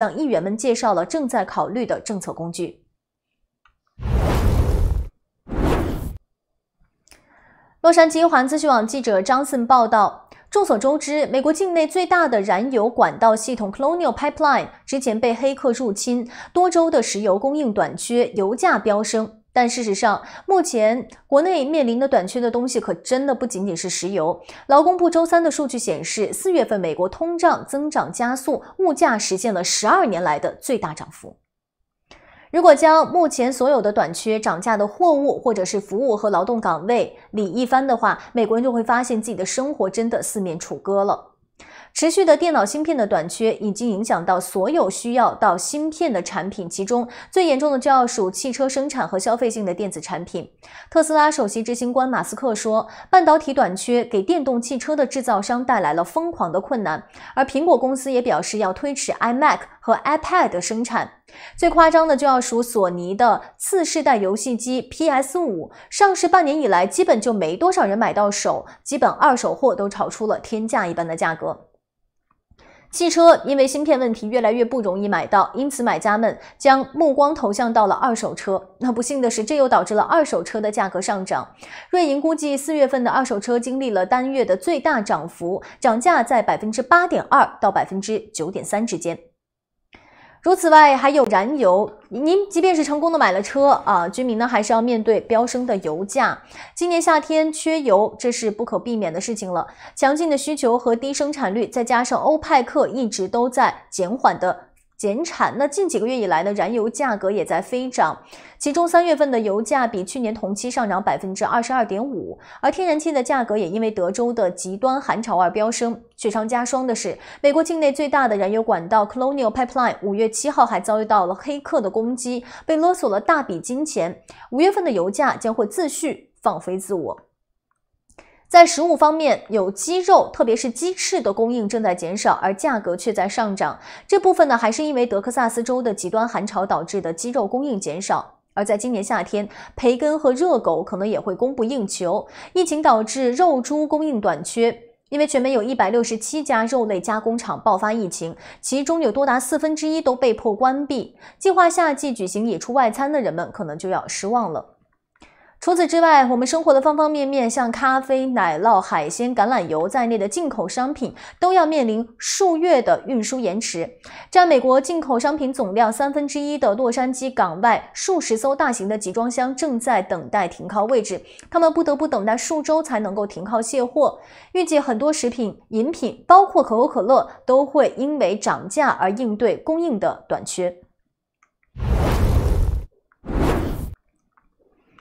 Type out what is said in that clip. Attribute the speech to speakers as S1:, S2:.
S1: 向议员们介绍了正在考虑的政策工具。洛杉矶环资讯网记者张森报道：众所周知，美国境内最大的燃油管道系统 Colonial Pipeline 之前被黑客入侵，多州的石油供应短缺，油价飙升。但事实上，目前国内面临的短缺的东西可真的不仅仅是石油。劳工部周三的数据显示，四月份美国通胀增长加速，物价实现了十二年来的最大涨幅。如果将目前所有的短缺、涨价的货物或者是服务和劳动岗位理一番的话，美国人就会发现自己的生活真的四面楚歌了。持续的电脑芯片的短缺已经影响到所有需要到芯片的产品，其中最严重的就要数汽车生产和消费性的电子产品。特斯拉首席执行官马斯克说，半导体短缺给电动汽车的制造商带来了疯狂的困难，而苹果公司也表示要推迟 iMac。和 iPad 的生产，最夸张的就要数索尼的次世代游戏机 PS 五上市半年以来，基本就没多少人买到手，基本二手货都炒出了天价一般的价格。汽车因为芯片问题越来越不容易买到，因此买家们将目光投向到了二手车。那不幸的是，这又导致了二手车的价格上涨。瑞银估计四月份的二手车经历了单月的最大涨幅，涨价在百分之八点二到百分之九点三之间。如此外，还有燃油。您即便是成功的买了车啊，居民呢还是要面对飙升的油价。今年夏天缺油，这是不可避免的事情了。强劲的需求和低生产率，再加上欧派克一直都在减缓的。减产，那近几个月以来呢，燃油价格也在飞涨，其中三月份的油价比去年同期上涨百分之二十二点五，而天然气的价格也因为德州的极端寒潮而飙升。雪上加霜的是，美国境内最大的燃油管道 Colonial Pipeline 五月七号还遭遇到了黑客的攻击，被勒索了大笔金钱。五月份的油价将会继续放飞自我。在食物方面，有鸡肉，特别是鸡翅的供应正在减少，而价格却在上涨。这部分呢，还是因为德克萨斯州的极端寒潮导致的鸡肉供应减少。而在今年夏天，培根和热狗可能也会供不应求。疫情导致肉猪供应短缺，因为全美有167家肉类加工厂爆发疫情，其中有多达四分之一都被迫关闭。计划夏季举行野出外餐的人们可能就要失望了。除此之外，我们生活的方方面面，像咖啡、奶酪、海鲜、橄榄油在内的进口商品，都要面临数月的运输延迟。占美国进口商品总量三分之一的洛杉矶港外，数十艘大型的集装箱正在等待停靠位置，他们不得不等待数周才能够停靠卸货。预计很多食品、饮品，包括可口可乐，都会因为涨价而应对供应的短缺。